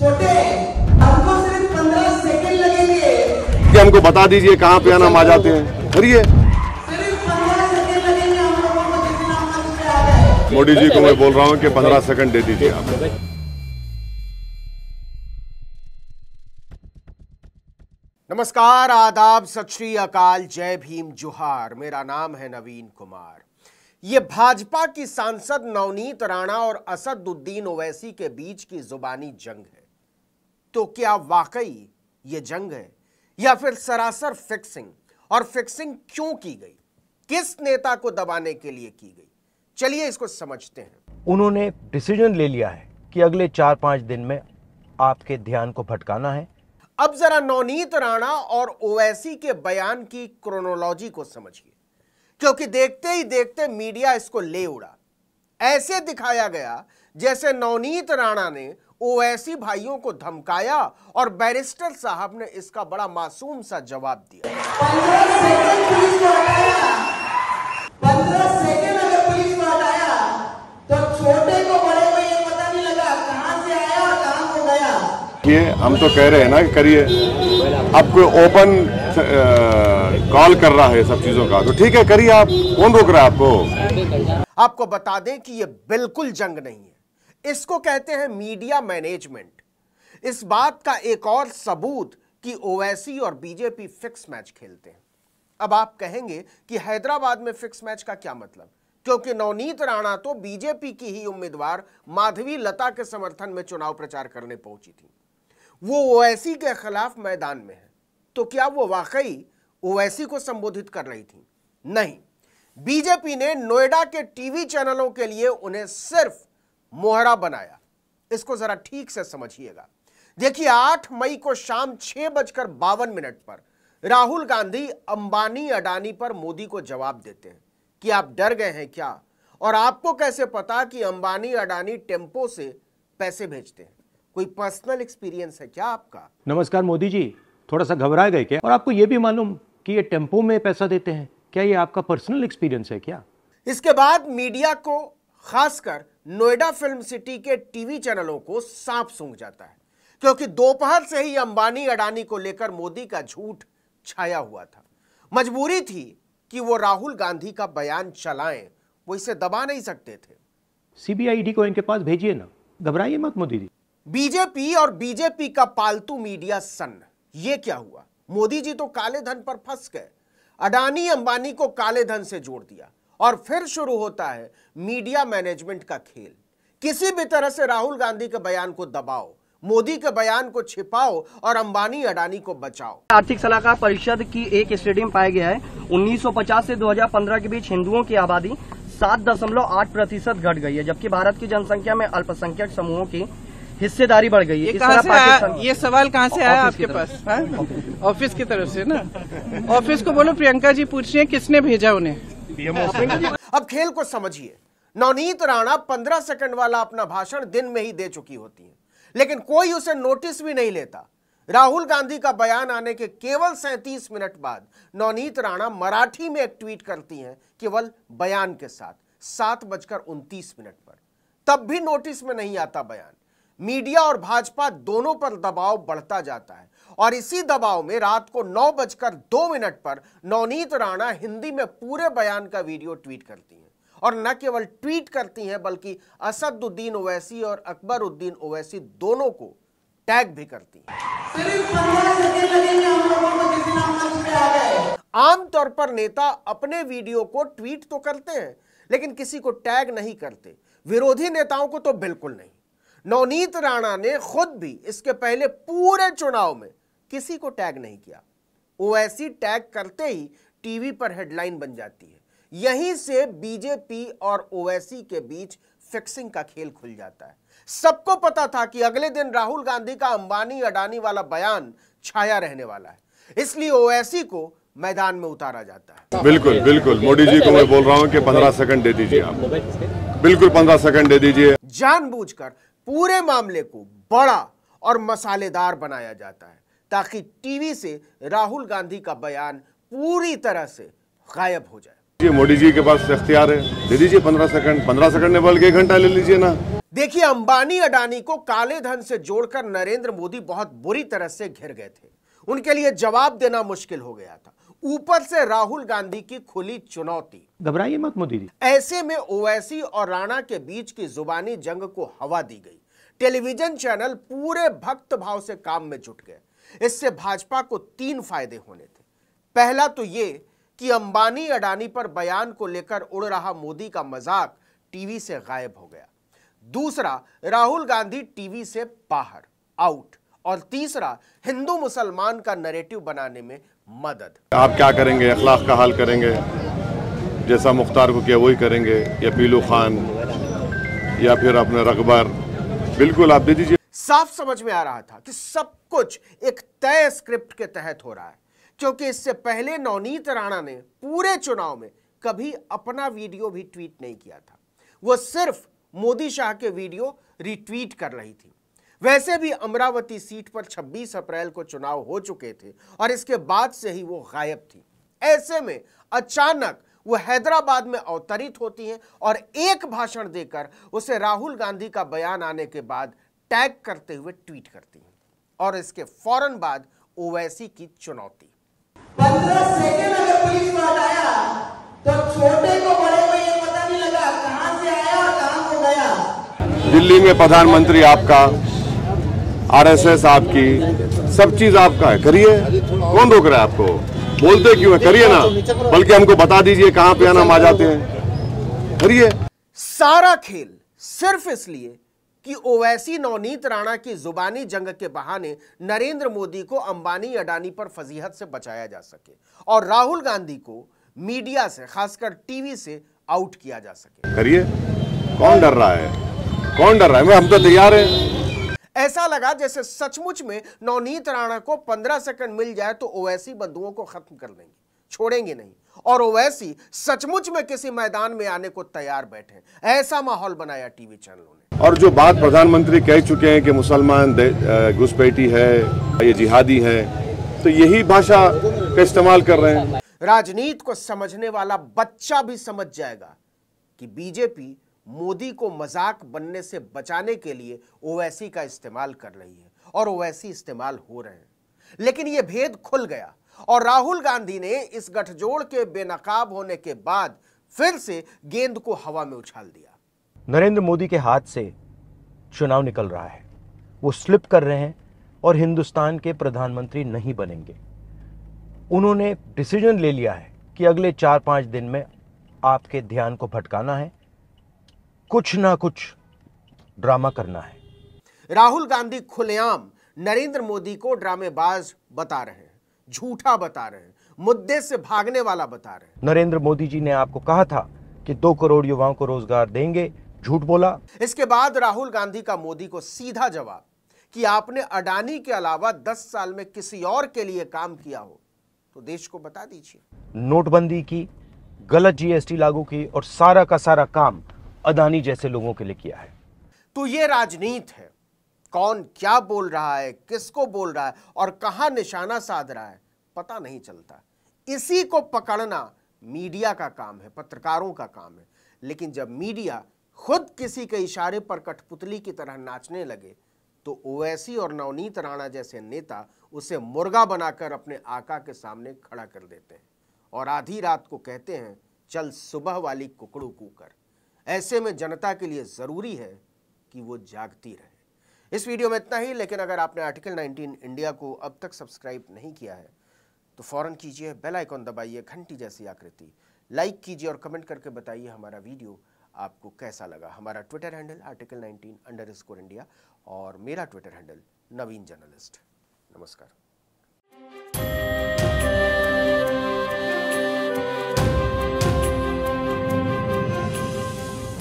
छोटे हमको सिर्फ पंद्रह लगेंगे कि हमको बता दीजिए कहाँ पे आना आ जाते हैं करिए मोदी जी को मैं बोल रहा हूँ कि पंद्रह सेकंड दे दीजिए आप नमस्कार आदाब सत श्री अकाल जय भीम जुहार मेरा नाम है नवीन कुमार ये भाजपा की सांसद नवनीत राणा और असदुद्दीन ओवैसी के बीच की जुबानी जंग है तो क्या वाकई ये जंग है या फिर सरासर फिक्सिंग और फिक्सिंग क्यों की गई किस नेता को दबाने के लिए की गई चलिए इसको समझते हैं उन्होंने डिसीजन ले लिया है कि अगले चार पांच दिन में आपके ध्यान को भटकाना है अब जरा नवनीत राणा और ओवैसी के बयान की क्रोनोलॉजी को समझिए क्योंकि देखते ही देखते मीडिया इसको ले उड़ा ऐसे दिखाया गया जैसे नवनीत राणा ने ओवैसी भाइयों को धमकाया और बैरिस्टर साहब ने इसका बड़ा मासूम सा जवाब दिया तो हम तो कह रहे हैं ना करिए अब कोई ओपन कॉल कर रहा है सब चीजों का तो ठीक है करिए आप कौन रोक रहा है आपको आपको बता दें कि ये बिल्कुल जंग नहीं है इसको कहते हैं मीडिया मैनेजमेंट इस बात का एक और सबूत कि ओवैसी और बीजेपी फिक्स मैच खेलते हैं अब आप कहेंगे कि हैदराबाद में फिक्स मैच का क्या मतलब क्योंकि नवनीत राणा तो बीजेपी की ही उम्मीदवार माधवी लता के समर्थन में चुनाव प्रचार करने पहुंची थी वो ओवैसी के खिलाफ मैदान में है तो क्या वो वाकई ओवैसी को संबोधित कर रही थी नहीं बीजेपी ने नोएडा के टीवी चैनलों के लिए उन्हें सिर्फ मोहरा बनाया इसको जरा ठीक से समझिएगा देखिए आठ मई को शाम छह बजकर बावन मिनट पर राहुल गांधी अंबानी अडानी पर मोदी को जवाब देते हैं कि आप डर गए हैं क्या और आपको कैसे पता कि अंबानी अडानी टेम्पो से पैसे भेजते हैं कोई पर्सनल एक्सपीरियंस है क्या आपका नमस्कार मोदी जी थोड़ा सा घबराए गए क्या और आपको यह भी मालूम कि ये टेम्पो में पैसा देते हैं क्या ये आपका पर्सनल एक्सपीरियंस है क्या इसके बाद मीडिया को खासकर नोएडा फिल्म सिटी के टीवी चैनलों को सांप सूंघ जाता है क्योंकि दोपहर से ही अंबानी अडानी को लेकर मोदी का झूठ छाया हुआ था मजबूरी थी कि वो राहुल गांधी का बयान चलाएं वो इसे दबा नहीं सकते थे सीबीआईडी को इनके पास भेजिए ना घबराइए मत मोदी जी बीजेपी और बीजेपी का पालतू मीडिया सन ये क्या हुआ मोदी जी तो काले धन पर फंस गए अडानी अंबानी को काले धन से जोड़ दिया और फिर शुरू होता है मीडिया मैनेजमेंट का खेल किसी भी तरह से राहुल गांधी के बयान को दबाओ मोदी के बयान को छिपाओ और अंबानी अडानी को बचाओ आर्थिक सलाहकार परिषद की एक स्टेडियम पाया गया है 1950 से 2015 के बीच हिंदुओं की आबादी सात दशमलव आठ प्रतिशत घट गई है जबकि भारत की जनसंख्या में अल्पसंख्यक समूहों की हिस्सेदारी बढ़ गई है ये कहां से ये सवाल कहाँ से आया आपके पास ऑफिस हाँ? की तरफ से ना ऑफिस को बोलो प्रियंका जी पूछ रही है किसने भेजा उन्हें अब खेल को समझिए नवनीत राणा पंद्रह सेकंड वाला अपना भाषण दिन में ही दे चुकी होती हैं लेकिन कोई उसे नोटिस भी नहीं लेता राहुल गांधी का बयान आने के केवल सैंतीस मिनट बाद नवनीत राणा मराठी में एक ट्वीट करती हैं केवल बयान के साथ सात बजकर उनतीस मिनट पर तब भी नोटिस में नहीं आता बयान मीडिया और भाजपा दोनों पर दबाव बढ़ता जाता है और इसी दबाव में रात को नौ बजकर दो मिनट पर नवनीत राणा हिंदी में पूरे बयान का वीडियो ट्वीट करती हैं और न केवल ट्वीट करती हैं बल्कि असदुद्दीन ओवैसी और अकबरुद्दीन ओवैसी दोनों को टैग भी करती हैं आमतौर पर नेता अपने वीडियो को ट्वीट तो करते हैं लेकिन किसी को टैग नहीं करते विरोधी नेताओं को तो बिल्कुल नहीं नवनीत राणा ने खुद भी इसके पहले पूरे चुनाव में किसी को टैग नहीं किया ओएसी टैग करते ही टीवी पर हेडलाइन बन जाती है यहीं से बीजेपी और ओएसी के बीच फिक्सिंग का खेल खुल जाता है सबको पता था कि अगले दिन राहुल गांधी का अंबानी अडानी वाला बयान छाया रहने वाला है इसलिए ओएसी को मैदान में उतारा जाता है बिल्कुल बिल्कुल मोदी जी को मैं बोल रहा हूँ कि पंद्रह सेकंड दे दीजिए आप बिल्कुल पंद्रह सेकंड दे दीजिए जानबूझकर पूरे मामले को बड़ा और मसालेदार बनाया जाता है ताकि टीवी से राहुल गांधी का बयान पूरी तरह से गायब हो जाए जी मोदी जी के पास अख्तियार है दे दीजिए पंद्रह सेकंड पंद्रह सेकंड ने बल्कि एक घंटा ले लीजिए ना देखिए अंबानी अडानी को काले धन से जोड़कर नरेंद्र मोदी बहुत बुरी तरह से घिर गए थे उनके लिए जवाब देना मुश्किल हो गया था ऊपर से राहुल गांधी की खुली चुनौती घबराइए मत मोदी जी ऐसे में ओवैसी और राणा के बीच की जुबानी जंग को हवा दी गई टेलीविजन चैनल पूरे भक्त भाव से काम में जुट गए इससे भाजपा को तीन फायदे होने थे पहला तो ये कि अंबानी अडानी पर बयान को लेकर उड़ रहा मोदी का मजाक टीवी से गायब हो गया दूसरा राहुल गांधी टीवी से बाहर आउट और तीसरा हिंदू मुसलमान का नरेटिव बनाने में मदद आप क्या करेंगे अखलाक का हाल करेंगे जैसा मुख्तार को किया वही करेंगे या पीलू खान या फिर अपने रकबर बिल्कुल आप दे दीजिए साफ समझ में आ रहा था कि सब कुछ एक तय स्क्रिप्ट के तहत हो रहा है क्योंकि इससे पहले नवनीत राणा ने पूरे चुनाव में कभी अपना वीडियो भी ट्वीट नहीं किया था वो सिर्फ मोदी शाह के वीडियो रिट्वीट कर रही थी वैसे भी अमरावती सीट पर 26 अप्रैल को चुनाव हो चुके थे और इसके बाद से ही वो गायब थी ऐसे में अचानक वो हैदराबाद में अवतरित होती हैं और एक भाषण देकर उसे राहुल गांधी का बयान आने के बाद टैग करते हुए ट्वीट करती हैं और इसके फौरन बाद ओवैसी की चुनौती तो दिल्ली में प्रधानमंत्री आपका आरएसएस आपकी सब चीज आपका है करिए कौन रोक रहा है आपको बोलते क्यों है करिए ना बल्कि हमको बता दीजिए कहां पे आना आ जाते हैं करिए सारा खेल सिर्फ इसलिए कि ओवैसी नवनीत राणा की जुबानी जंग के बहाने नरेंद्र मोदी को अंबानी अडानी पर फजीहत से बचाया जा सके और राहुल गांधी को मीडिया से खासकर टीवी से आउट किया जा सके करिए कौन डर रहा है कौन डर रहा है हम तो तैयार है ऐसा लगा जैसे सचमुच में नवनीत राणा को पंद्रह सेकंड मिल जाए तो ओवैसी बंधुओं को खत्म कर लेंगे छोड़ेंगे नहीं और ओवैसी सचमुच में किसी मैदान में आने को तैयार बैठे ऐसा माहौल बनाया टीवी चैनलों ने और जो बात प्रधानमंत्री कह चुके हैं कि मुसलमान घुसपैठी है ये जिहादी है तो यही भाषा का इस्तेमाल कर रहे हैं राजनीति को समझने वाला बच्चा भी समझ जाएगा कि बीजेपी मोदी को मजाक बनने से बचाने के लिए ओवैसी का इस्तेमाल कर रही है और ओवैसी इस्तेमाल हो रहे हैं लेकिन यह भेद खुल गया और राहुल गांधी ने इस गठजोड़ के बेनकाब होने के बाद फिर से गेंद को हवा में उछाल दिया नरेंद्र मोदी के हाथ से चुनाव निकल रहा है वो स्लिप कर रहे हैं और हिंदुस्तान के प्रधानमंत्री नहीं बनेंगे उन्होंने डिसीजन ले लिया है कि अगले चार पांच दिन में आपके ध्यान को भटकाना है कुछ ना कुछ ड्रामा करना है राहुल गांधी खुलेआम नरेंद्र मोदी को ड्रामेबाज बता रहे हैं झूठा बता रहे हैं मुद्दे से भागने वाला बता रहे हैं नरेंद्र मोदी जी ने आपको कहा था कि दो करोड़ युवाओं को रोजगार देंगे झूठ बोला इसके बाद राहुल गांधी का मोदी को सीधा जवाब कि आपने अडानी के अलावा दस साल में किसी और के लिए काम किया हो तो देश को बता दीजिए नोटबंदी की गलत जीएसटी लागू की और सारा का सारा काम अडानी जैसे लोगों के लिए किया है तो ये राजनीति है कौन क्या बोल रहा है किसको बोल रहा है और कहा निशाना साध रहा है पता नहीं चलता इसी को पकड़ना मीडिया का काम है पत्रकारों का काम है लेकिन जब मीडिया खुद किसी के इशारे पर कठपुतली की तरह नाचने लगे तो ओवैसी और नवनीत राणा जैसे नेता उसे मुर्गा बनाकर अपने आका के सामने खड़ा कर देते हैं और आधी रात को कहते हैं चल सुबह वाली कुकड़ू कूकर ऐसे में जनता के लिए ज़रूरी है कि वो जागती रहे इस वीडियो में इतना ही लेकिन अगर आपने आर्टिकल 19 इंडिया को अब तक सब्सक्राइब नहीं किया है तो फ़ौरन कीजिए बेल आइकॉन दबाइए घंटी जैसी आकृति लाइक कीजिए और कमेंट करके बताइए हमारा वीडियो आपको कैसा लगा हमारा Twitter handle article 19 under India और मेरा ट्विटर हैंडल नवीन जर्नलिस्ट नमस्कार